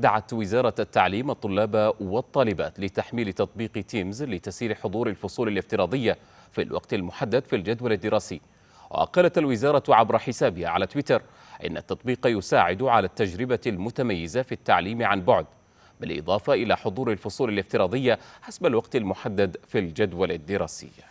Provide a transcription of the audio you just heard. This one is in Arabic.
دعت وزارة التعليم الطلاب والطالبات لتحميل تطبيق تيمز لتسير حضور الفصول الافتراضية في الوقت المحدد في الجدول الدراسي وقالت الوزارة عبر حسابها على تويتر إن التطبيق يساعد على التجربة المتميزة في التعليم عن بعد بالإضافة إلى حضور الفصول الافتراضية حسب الوقت المحدد في الجدول الدراسي